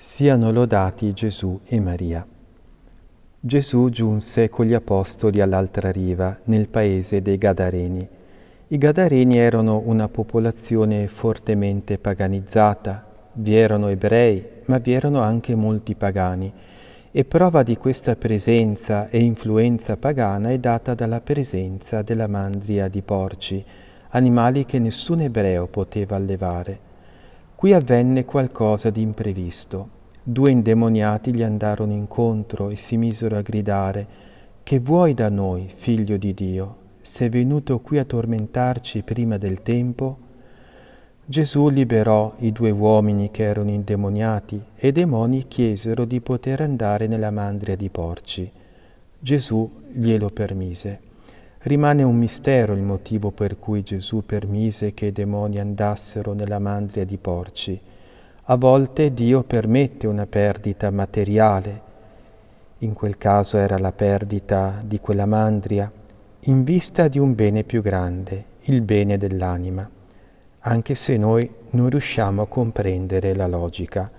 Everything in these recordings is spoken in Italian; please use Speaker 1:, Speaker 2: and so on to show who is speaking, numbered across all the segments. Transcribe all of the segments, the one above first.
Speaker 1: Siano lodati Gesù e Maria. Gesù giunse con gli apostoli all'altra riva, nel paese dei Gadareni. I Gadareni erano una popolazione fortemente paganizzata. Vi erano ebrei, ma vi erano anche molti pagani. E prova di questa presenza e influenza pagana è data dalla presenza della mandria di porci, animali che nessun ebreo poteva allevare. Qui avvenne qualcosa di imprevisto. Due indemoniati gli andarono incontro e si misero a gridare, Che vuoi da noi, figlio di Dio? Sei venuto qui a tormentarci prima del tempo? Gesù liberò i due uomini che erano indemoniati e i demoni chiesero di poter andare nella mandria di porci. Gesù glielo permise. Rimane un mistero il motivo per cui Gesù permise che i demoni andassero nella mandria di porci. A volte Dio permette una perdita materiale, in quel caso era la perdita di quella mandria, in vista di un bene più grande, il bene dell'anima, anche se noi non riusciamo a comprendere la logica.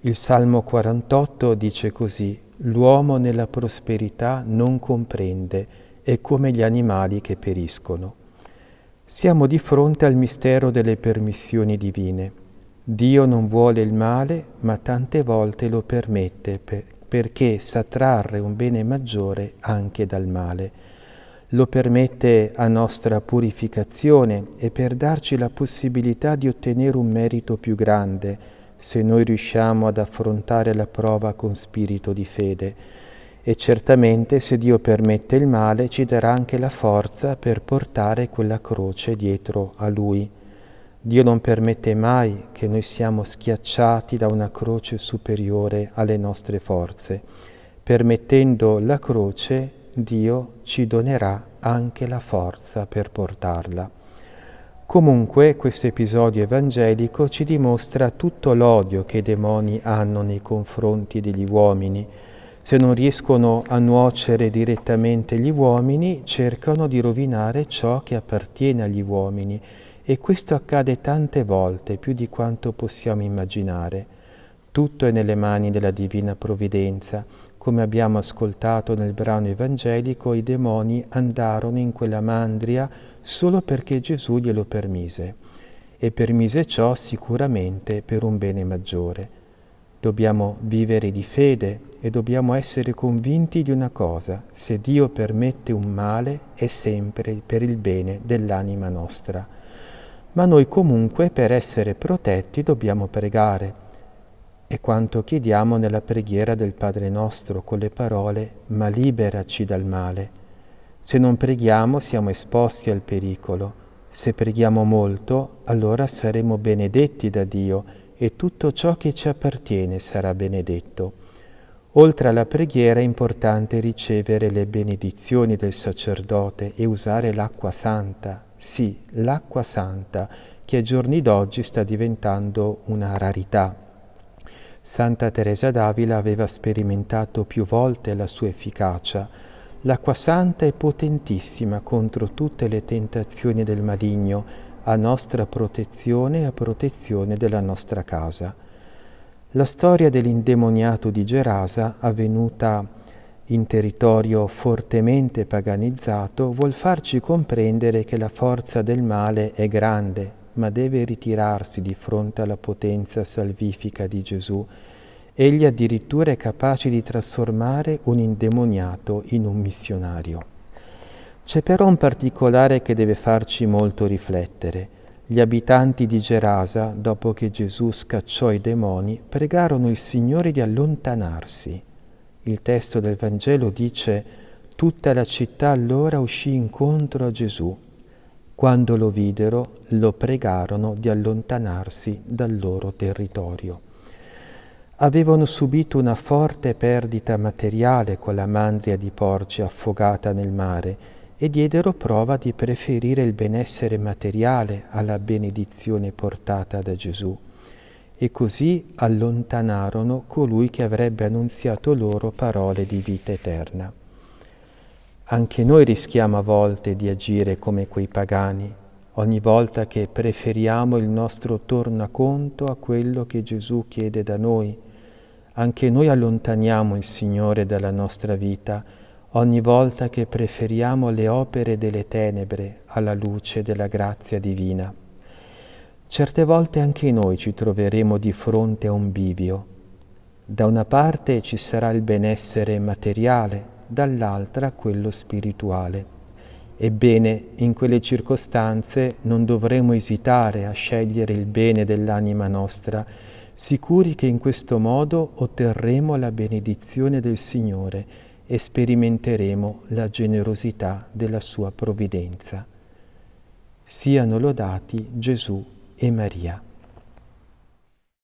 Speaker 1: Il Salmo 48 dice così, l'uomo nella prosperità non comprende, è come gli animali che periscono. Siamo di fronte al mistero delle permissioni divine Dio non vuole il male, ma tante volte lo permette per, perché sa trarre un bene maggiore anche dal male. Lo permette a nostra purificazione e per darci la possibilità di ottenere un merito più grande, se noi riusciamo ad affrontare la prova con spirito di fede. E certamente se Dio permette il male ci darà anche la forza per portare quella croce dietro a Lui. Dio non permette mai che noi siamo schiacciati da una croce superiore alle nostre forze. Permettendo la croce, Dio ci donerà anche la forza per portarla. Comunque questo episodio evangelico ci dimostra tutto l'odio che i demoni hanno nei confronti degli uomini. Se non riescono a nuocere direttamente gli uomini, cercano di rovinare ciò che appartiene agli uomini e questo accade tante volte, più di quanto possiamo immaginare. Tutto è nelle mani della divina provvidenza. Come abbiamo ascoltato nel brano evangelico, i demoni andarono in quella mandria solo perché Gesù glielo permise. E permise ciò sicuramente per un bene maggiore. Dobbiamo vivere di fede e dobbiamo essere convinti di una cosa, se Dio permette un male è sempre per il bene dell'anima nostra ma noi comunque per essere protetti dobbiamo pregare. E quanto chiediamo nella preghiera del Padre nostro con le parole, ma liberaci dal male. Se non preghiamo siamo esposti al pericolo. Se preghiamo molto, allora saremo benedetti da Dio e tutto ciò che ci appartiene sarà benedetto. Oltre alla preghiera è importante ricevere le benedizioni del sacerdote e usare l'acqua santa, sì, l'acqua santa, che ai giorni d'oggi sta diventando una rarità. Santa Teresa d'Avila aveva sperimentato più volte la sua efficacia. L'acqua santa è potentissima contro tutte le tentazioni del maligno, a nostra protezione e a protezione della nostra casa. La storia dell'indemoniato di Gerasa, avvenuta in territorio fortemente paganizzato, vuol farci comprendere che la forza del male è grande, ma deve ritirarsi di fronte alla potenza salvifica di Gesù. Egli addirittura è capace di trasformare un indemoniato in un missionario. C'è però un particolare che deve farci molto riflettere. Gli abitanti di Gerasa, dopo che Gesù scacciò i demoni, pregarono il Signore di allontanarsi. Il testo del Vangelo dice Tutta la città allora uscì incontro a Gesù. Quando lo videro, lo pregarono di allontanarsi dal loro territorio. Avevano subito una forte perdita materiale con la mandria di porci affogata nel mare e diedero prova di preferire il benessere materiale alla benedizione portata da Gesù. E così allontanarono colui che avrebbe annunziato loro parole di vita eterna. Anche noi rischiamo a volte di agire come quei pagani, ogni volta che preferiamo il nostro tornaconto a quello che Gesù chiede da noi. Anche noi allontaniamo il Signore dalla nostra vita, ogni volta che preferiamo le opere delle tenebre alla luce della grazia divina. Certe volte anche noi ci troveremo di fronte a un bivio. Da una parte ci sarà il benessere materiale, dall'altra quello spirituale. Ebbene, in quelle circostanze non dovremo esitare a scegliere il bene dell'anima nostra, sicuri che in questo modo otterremo la benedizione del Signore e sperimenteremo la generosità della sua provvidenza. Siano lodati Gesù e Maria.